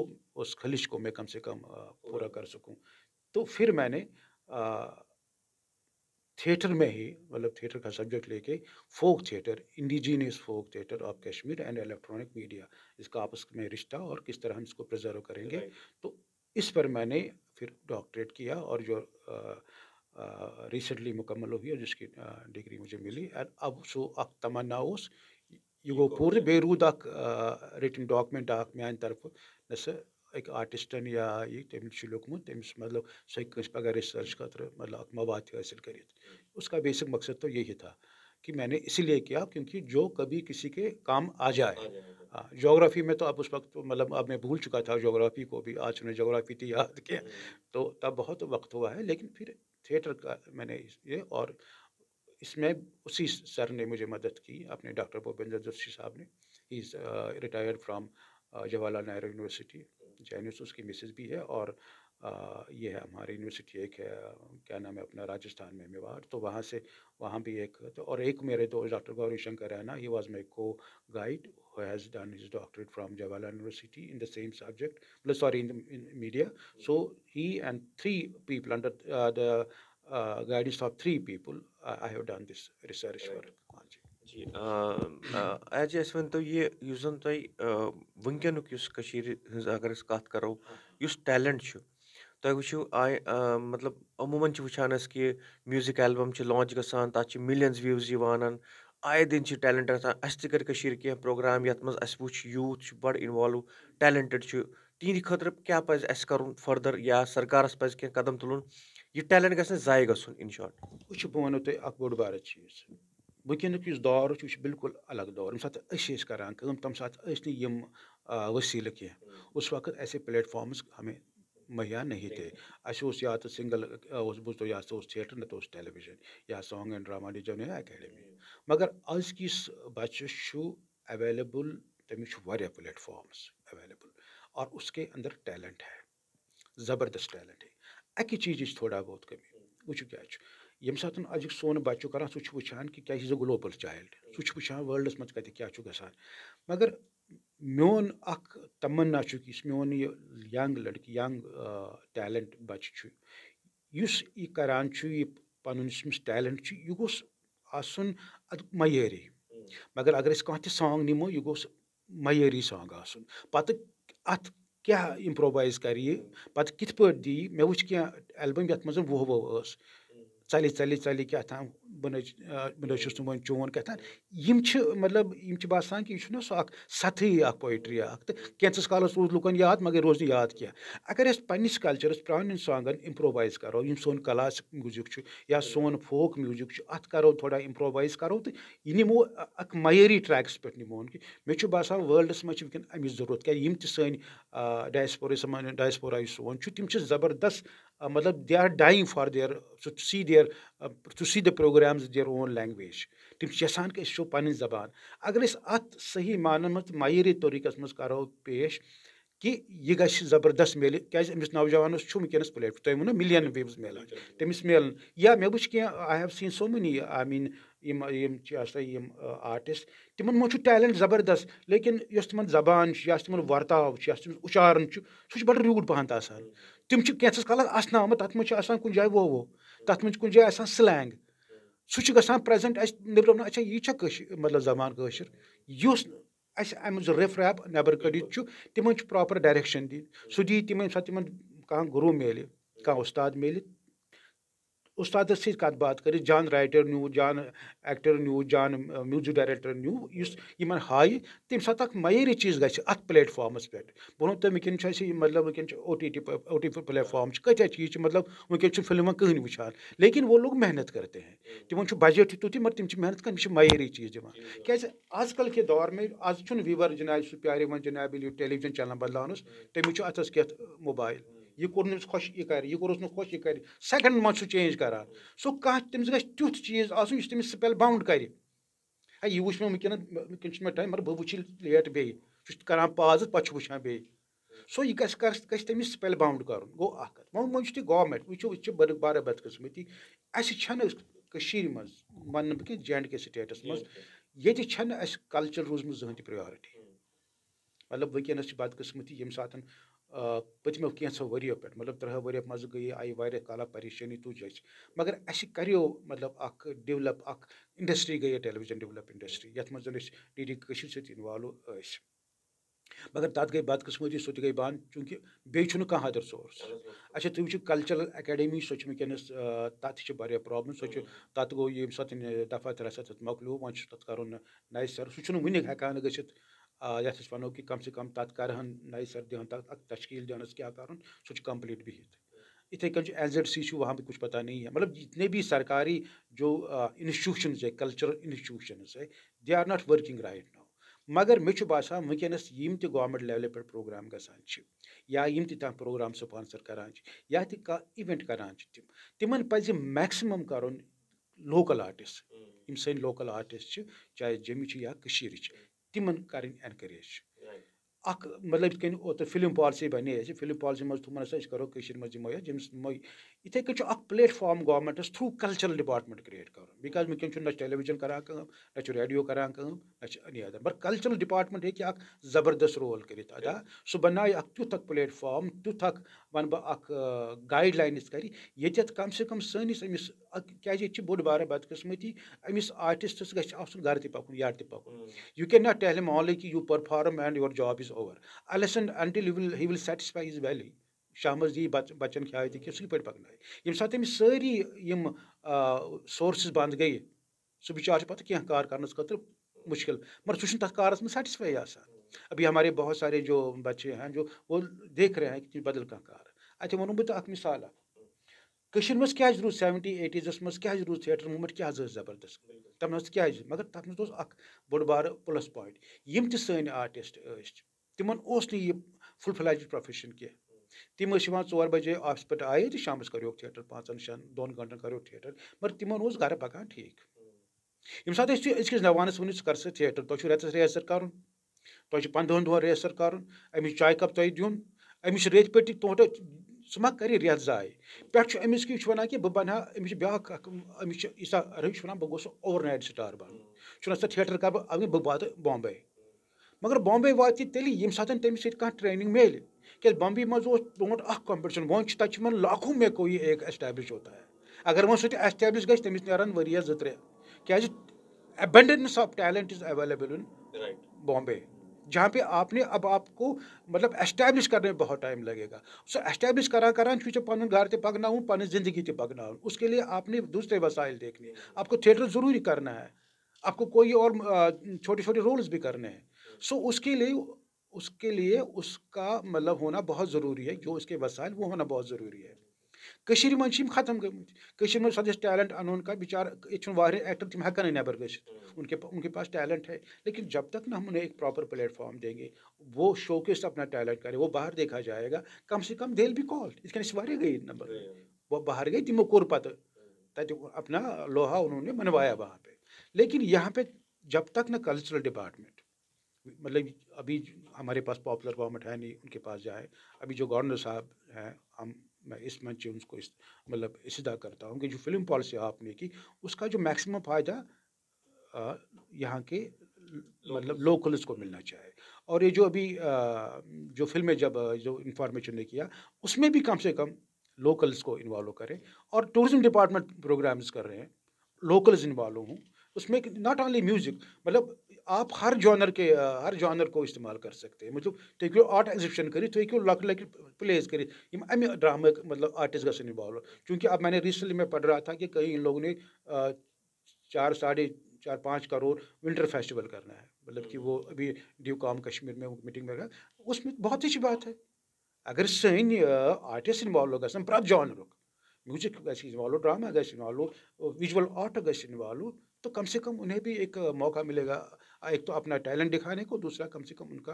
उस खलिश को मैं कम से कम पूरा कर सकूं तो फिर मैंने थिएटर में ही मतलब थिएटर का सब्जेक्ट लेके folk theatre indigenous folk theatre of Kashmir and electronic media इसका आपस में रिश्ता और किस तरह हम इसको प्रिजर्व करेंगे तो इस पर मैंने फिर डॉक्टरेट किया और जो रिसेंटली मुकम्मल हुई और जिसकी डिग्री मुझे मिली एंड अब सो अक तमन्नाउस युगो पूर्व बेरूद अक रिटन डॉक्यूमेंट अक मान तरफ नस एक आर्टिस्टन या ये तम लोकमुत तमिस मतलब सही पगह रिसर्च खतर मतलब मवाद हासिल कर हम्म। उसका बेसिक मकसद तो यही था कि मैंने इसीलिए किया क्योंकि जो कभी किसी के काम आ जाए जोग्राफ़ी हाँ। हाँ, में तो अब उस वक्त तो मतलब अब मैं भूल चुका था जोग्राफ़ी को भी आज उन्हें जोग्राफ़ी थी याद किया हाँ, तो तब बहुत वक्त हुआ है लेकिन फिर थिएटर का मैंने ये और इसमें उसी सर ने मुझे मदद की अपने डॉक्टर भूपेंद्र जोशी साहब ने he is retired from Jawaharlal Nehru university Jain उसकी मिसेज भी है और uh, ये है हमारी यूनिवर्सिटी एक है क्या नाम है अपना राजस्थान में मेवाड़ तो वहाँ से वहाँ भी एक तो और एक मेरे दोस्त डॉक्टर गौरी शंकर है ना ही was my co guide has done his doctorate from Jawaharlal university in the same subject मतलब sorry in media so he and three people under the guidance of
three people I have done this research work जी एज यशवन तो ये यूज़न तो वंकनुक use Kashir his अगर इस कात करो यूज़ हाँ। टैलेंट शुभ तुम्हु आई मतलब अमूमन वुचान कि म्यूजिक एलबम से लॉन्च ग तथा मिलियंस व्यूज आए दिन टैलेंट गर कह प्रोग्राम ये वह यूथ बड़ इन्वॉल्व टैलेंटेड तिंद खुद क्या पे अं फर्दर या सरकार पे कह कदम तुलन यह टैलेंट गए जय ग इन शॉट वह बो वो तक बोड बार चीज वनक दौर यह बिल्कुल अलग दौर ये
सा तम सा वसील कह उस वक्त ऐसे प्लेटफॉर्म्स हमें महिया नहीं थे अशोस या तो सिंगल उस तो या तो थिएटर न तो उस टेलीविजन या सॉन्ग एंड ड्रामा डिजन या एकेडमी मगर आज किस बच्चस अवेलेबल तमिश वारिया प्लेटफॉर्म्स अवेलेबल और उसके अंदर टैलेंट है ज़बरदस्त टैलेंट है अकी चीज़ थोड़ा बहुत कमी वो क्या यम सात अजुक सोन बच्चु कर सह कि क्या इज़ अ ग्लोबल चाइल्ड सह वर्ल्डस मज कत क्या गसान मगर मोन तमन्ना कि मोन ये यंग लड़की यंग टैलेंट बच्चे इस यह ये पन टैलेंट यह गोस आसन मगर अगर कह सॉन्ग नमो यह गोस मयारी सॉन्ग आसन पत अत क्या इम्प्रोवाइज कर यह पत दी मे वो कह एल्बम ये वो वह ژَلہِ ژَلہِ ژَلہِ کیٛاہ تام بہٕ بہٕ چھُس نہٕ وۄنۍ چون کیٛاہ تام یِم چھِ مطلب یِم چھِ باسان کہِ یہِ چھُنہ سُہ اکھ سَتھٕے اکھ پویٹرٛی اکھ تہٕ کینٛژھس کالَس روٗد لُکَن یاد مگر روز نہٕ یاد کینٛہہ اگر أسۍ پنٛنِس کَلچَرَس پرٛانٮ۪ن سانٛگَن اِمپرٛووایز کَرو یِم سون کَلاسِک میوٗزِک چھُ یا سون فوک میوٗزِک چھُ اَتھ کَرو تھوڑا اِمپرٛووایز کَرو تہٕ یہِ نِمو اَکھ مَیٲری ٹرٛیکَس پٮ۪ٹھ نِمون کہِ مےٚ چھُ باسان وٲلڈَس منٛز چھِ وٕنکٮ۪ن اَمِچ ضوٚرتھ کیٛازِ یِم تہِ سٲنۍ ڈایسپورا ڈایسپورا یُس سون چھُ تِم چھِ زبردست मतलब they are dying for their to see their to see the programs their own language तुम यहाँ कैसे पी जबान अगर अत सही मान मायरी तरीकस मज करो पेश कि यह गि जबरदस्त मिले क्या नौजवान वनकस प्लेटफॉर्म तुम वो मिलियन व्यूज मिलान तेस मिलन या मे वह I have seen so many I mean यम तिम यम आर्टिस्ट जबरदस्त लेकिन इस तुम जबान तिम वर्ताव तिम उचारन सह बड़ रूड पहन आसान तिम कैंसस कलस असनाम तथ मह जाए वो वो तथ मह कुन जाए स्लैंग सह ग प्रेजेंट अच्छा यह मतलब जबान कशर उस अम रिफ रैप नबर कड़ित तिम प्रॉपर डायरेक्शन दिन सह दी तम यम सा कह गुरु मिले कह उस्ताद मिले उस्ताद सत कत बात कर जान राइटर न्यू जान एक्टर न्यू जान म्यूजिक डायरेक्टर न्यू इस इन हाई तम सा मयरी चीज ग अत प्लेटफॉर्मस पे वो तो वन मतलब one O T T O T platform कतिया चीज मतलब वन फिल्म कहीं वाल लेकिन वो लोग मेहनत करते हैं तिमन बजट तुत मगर तम मेहनत कर मयरी चीज दिवान क्या आजकल के दौर में आज व्यूवर जनाब सह वन जनाब टेलीविजन चैनल बदलानस तमिक अत कथ मोबाइल यह कोर नम्स खुश यह कर खुश यह कर सेकंड मह चेंज कर सो कह तमिस गु तुथ चीज आम स्पेल बाउंड कर यह वो मे टाइम मगर बहुत लेट बे कर पाज पे वहाँ बे सो यह गि तमिस स्पेल बाउंड कर गो अत वो वो तुम गवर्मेंट वो बड़ बदकस्मती असिर मन बह जे एंड के स्टेटस मज ये कलचर रूजम जहन तह मतलब वनस बदकस्मती ये साथ پٔتمیو کینٛژھو ؤریو پٮ۪ٹھ مطلب ترٛہو ؤریو منٛز گٔیے آیہِ واریاہ کالا پریشٲنی تُج اَسہِ مگر اَسہِ کَریو مطلب اَکھ ڈِولَپ اَکھ اِنڈَسٹِرٛی گٔیے ٹیلی وِجَن ڈِولَپ اِنڈَسٹِرٛی یَتھ منٛز زَن أسۍ ڈی ڈی کٔشیٖر سۭتۍ اِنوالو ٲسۍ مگر تَتھ گٔے بدقٕسمٲتی سُہ تہِ گٔے بنٛد چوٗنٛکہِ بیٚیہِ چھُنہٕ کانٛہہ اَدَر سورُس اچھا تُہۍ وٕچھِو کَلچرَل اٮ۪کیڈمی سۄ چھِ وٕنکٮ۪نَس تَتھ تہِ چھِ واریاہ پرٛابلِم سۄ چھِ تَتھ گوٚو ییٚمہِ ساتہٕ دَفعہ ترٛےٚ سَتَتھ مۄکلیو وۄنۍ چھُ تَتھ کَرُن نَیہِ سَر سُہ چھُنہٕ وٕنہِ ہٮ۪کان گٔژھِتھ यथ वो कि कम से कम तत् कर नए सर दिन तक तश्ल दिन क्या कर सह कम्प्लीट बिहित इथे कन एन जेड सी वहाँ भी कुछ पता नहीं है मतलब जितने भी सरकारी जो इंस्टीट्यूशन है कल्चरल इंस्टीट्यूशन है they are not working right now मगर मे बसान वनस यम त गवर्मेंट लेवल पे प्रोग्राम गान या यम तह प्रोग्राम स्पॉन्सर करान या कह इवेंट कर तम तिमन पज मैक्सिमम कर लोकल आर्टिस्ट यम सोकल आर्टिस्ट चाहे जमि या तिमन कर एनकरेज अख मतलब फिल्म पॉलिसी बने फिल्म पॉलिसी मज तुम करो मज दिमो जिम्मे یِتھَے کٔنۍ چھُ اَکھ پلیٹ فارم گورمٮ۪نٛٹَس تھرٛوٗ کَلچرل ڈِپاٹمٮ۪نٛٹ کرٛیٹ کَرُن بیٚکیٛازِ وٕنکٮ۪ن چھُ نہ چھُ ٹیلیوِجَن کَران کٲم نہ چھُ ریڈیو کَران کٲم نہ چھِ اَنیادَن مگر کَلچرل ڈِپاٹمٮ۪نٛٹ ہیٚکہِ اَکھ زبردست رول کٔرِتھ اَدا سُہ بَنایہِ اَکھ تیُتھ اَکھ پلیٹ فارم تیُتھ اکھ وَنہٕ بہٕ اَکھ گایڈ لاینٕز کَرِ ییٚتٮ۪تھ کَم سے کَم سٲنِس أمِس کیٛازِ ییٚتہِ چھِ بوٚڑ بارٕ بَدقٕسمٔتی أمِس آٹِسٹَس گژھِ آسُن گَرٕ تہِ پَکُن یارٕ تہِ پَکُن you can not tell him only کہِ you perform and your job is over unless and until you will he will satisfy his value शाह मज दी बच बच्चन ख्याल दि कि सह पे पकन ये सात तम सारी यम सोर्स बंद गई सह बिचार पे कह कार कर खुद मुश्किल मगर सह तथ कारस में सेटिस्फाई आसान अभी हमारे बहुत सारे जो बच्चे हैं जो वो देख रहे हैं कि बदल कह कार अत वो बह मिसाल कश्मीर मज क्या रूद सेवेंटी एटीजस मज क्या रूद थिएटर मूवमेंट क्या जबरदस्त तम क्या मगर तथ मज बोड़ बार प्लस पॉइंट यम त आर्टिस्ट तमन यह फुल फ्लैज प्रोफेशन कह तम ओर बजे ऑफिस पे आए तो शाम करो थिएटर पाँचन शन दोन गंटन करो थिएटर मगर तमो रोज घर पकान ठीक ये सात नवानस वन कर सो थिएटर तुम रेत रिहर्सल कर पंद पंदहन कर चाय कप तुम दिन अमिश रेत पे तुह सह कर रेत जाय पे अमिस वन कि बह बन अमिश ब्या अमिश ईसा ओवर नाइट स्टार बन सो थेटर कर बह बह वात बॉम्बे मगर बॉम्बे वात तेल ये सात तम सह ट्रेनिंग मिले क्या बम्बई मज ब्रोट अ कम्पिटिशन वो तथा लाखों मेको ये एक एस्टैब्लिश होता है अगर वो सह एस्टैब्लिश गई तमिस तो नारान वरिया त्रे क्या abundance of talent is available in Bombay जहाँ पे आपने अब आपको मतलब एस्टैब्लिश करने में बहुत टाइम लगेगा सो एस्टैब्लिश करा करा चुके पन घर तक पकना पन जिंदगी तक पकना उसके लिए आपने दूसरे वसाइल देखने आपको थिएटर ज़रूरी करना है आपको कोई और छोटे छोटे रोल्स भी करने हैं सो उसके लिए उसके लिए उसका मतलब होना बहुत ज़रूरी है जो उसके वसाइल वो होना बहुत ज़रूरी है कश्मीर मज खत्म गम कश्मीर मज टैलेंट अनोन का बिचार ये वारे एक्टर तुम हेकान नबर ग उनके उनके पास टैलेंट है लेकिन जब तक ना हम उन्हें एक प्रॉपर प्लेटफॉर्म देंगे वो शोकेस अपना टैलेंट करें वो बाहर देखा जाएगा कम से कम देल बी कॉल्ड इसके वारे गई नंबर वो बाहर गई तमो कोर पत अपना लोहा उन्होंने मनवाया वहाँ पर लेकिन यहाँ पर जब तक ना कल्चरल डिपार्टमेंट मतलब अभी हमारे पास पॉपुलर गवर्नमेंट है नहीं उनके पास जाए अभी जो गवर्नर साहब हैं हम मैं इस मंच उनको इस मतलब इसदा करता हूँ कि जो फिल्म पॉलिसी आपने की उसका जो मैक्सिमम फ़ायदा यहाँ के मतलब लोकल्स को मिलना चाहिए और ये जो अभी जो फिल्में जब जो इंफॉर्मेशन ने किया उसमें भी कम से कम लोकल्स को इन्वॉल्व करें और टूरिज्म डिपार्टमेंट प्रोग्राम्स कर रहे हैं लोकल्स इन्वॉल्व हों उसमें नॉट ओनली म्यूज़िक मतलब आप हर जॉनर के हर जॉनर को इस्तेमाल कर सकते हैं मतलब तो एक आर्ट एग्जिबिशन करी तो एक लक लक प्लेस करी अमे ड्रामा मतलब आर्टिस गसन इन्वॉल्व चूँकि अब मैंने रिसेंटली में पढ़ रहा था कि कहीं इन लोगों ने चार साढ़े चार पाँच करोड़ विंटर फेस्टिवल करना है मतलब कि वो अभी ड्यू काम कश्मीर में मीटिंग में उसमें बहुत अच्छी बात है अगर सैन आर्टिस इन्वाल्व ग पर जानर म्यूजिक गस ड्रामा गस इन्वॉल्व विजुअल आर्ट गस तो कम से कम उन्हें भी एक मौका मिलेगा एक तो अपना टैलेंट दिखाने को दूसरा कम से कम उनका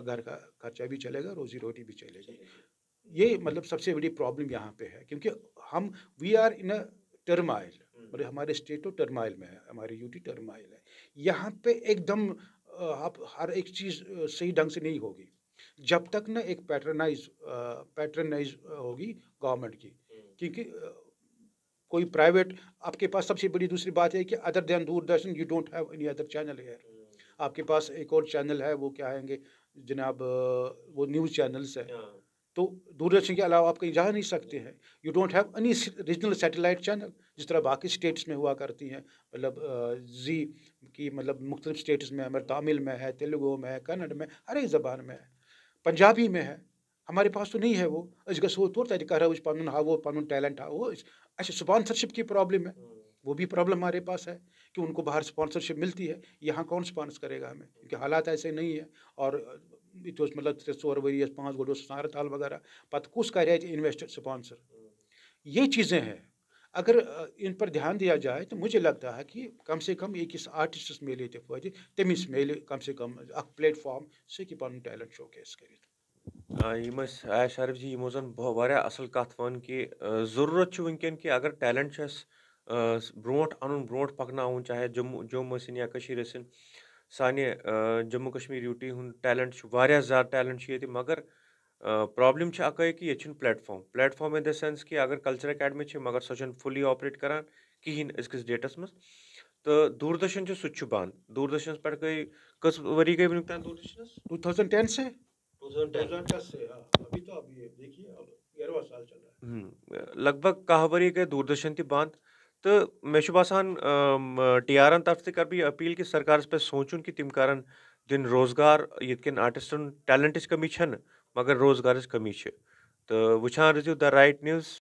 घर का खर्चा भी चलेगा रोजी रोटी भी चलेगी ये मतलब सबसे बड़ी प्रॉब्लम यहाँ पे है क्योंकि हम वी आर इन अ टर्माइल मतलब हमारे स्टेट तो टर्माइल में है हमारी यूटी टर्माइल है यहाँ पे एकदम आप हर एक चीज़ सही ढंग से नहीं होगी जब तक ना एक पैटर्नाइज पैटर्नाइज होगी गवर्नमेंट की क्योंकि कोई प्राइवेट आपके पास सबसे बड़ी दूसरी बात है कि other than Doordarshan you don't have any other channel है आपके पास एक और चैनल है वो क्या आएंगे जनाब वो न्यूज़ चैनल्स है तो दूरदर्शन के अलावा आप कहीं जा नहीं सकते हैं you don't have any regional satellite channel जिस तरह बाकी स्टेट्स में हुआ करती हैं मतलब जी की मतलब मुख्तलिफ स्टेट्स में है मतलब तमिल में है तेलुगु में है कन्नड़ में हर एक ज़बान में है पंजाबी में है हमारे पास तो नहीं है वो इस गो तौर तरीका है उस हाव पुन टैलेंट हाव अच्छे स्पॉन्सरशिप की प्रॉब्लम है हम्म। वो भी प्रॉब्लम हमारे पास है कि उनको बाहर स्पॉन्सरशिप मिलती है यहाँ कौन स्पॉन्स करेगा हमें क्योंकि हालात ऐसे नहीं है और तो मतलब त्रिसोर वरी पाँच गोडो सारा ताल वगैरह पत तो कुछ कर इन्वेस्टर स्पॉन्सर ये चीज़ें हैं अगर इन पर ध्यान दिया जाए तो मुझे लगता है कि कम से कम एक इस आर्टिस्ट मेले तो फायदे तमिस मेले कम से कम अ प्लेटफॉर्म से कि पन टैलेंट केस करें
یِم ٲسۍ عیاض شریف جی یِمو زَن واریاہ اَصٕل کَتھ وَن کہِ ضروٗرت چھُ وٕنکٮ۪ن کہِ اگر ٹیلٮ۪نٛٹ چھُ اَسہِ برونٛٹھ اَنُن برونٛٹھ پَکناوُن چاہے جموں جوٚم ٲسِنۍ یا کٔشیٖر ٲسِنۍ سانہِ جموں کشمیٖر یوٗٹی ہُنٛد ٹیلٮ۪نٛٹ چھُ واریاہ زیادٕ ٹیلٮ۪نٛٹ چھُ ییٚتہِ مگر پرٛابلِم چھِ اَکٲے کہِ ییٚتہِ چھُنہٕ platform platform in the sense کہِ اگر کَلچَر اٮ۪کیڈمی چھِ مگر سۄ چھَنہٕ فُلی آپریٹ کَران کِہیٖنۍ أزکِس ڈیٹَس منٛز تہٕ دوٗردَرشَن چھُ سُہ تہِ چھُ بنٛد دوٗردَرشَنَس پٮ۪ٹھ گٔے کٔژ ؤری گٔے وٕنیُک تام دوٗردَرشَنَس ٹوٗ تھاوزَنڈ ٹٮ۪ن سے
हाँ, तो
हम्म, लगभग काहवरी के दूरदर्शन की बांध तो मे बसान आर तरफ से कर भी अपील कि सरकार पे सोचुन कि तम कर दिन रोजगार ये आर्टिस्टन टैलेंट कमी मगर रोजगार कमी तो वो रोजो द राइट न्यूज़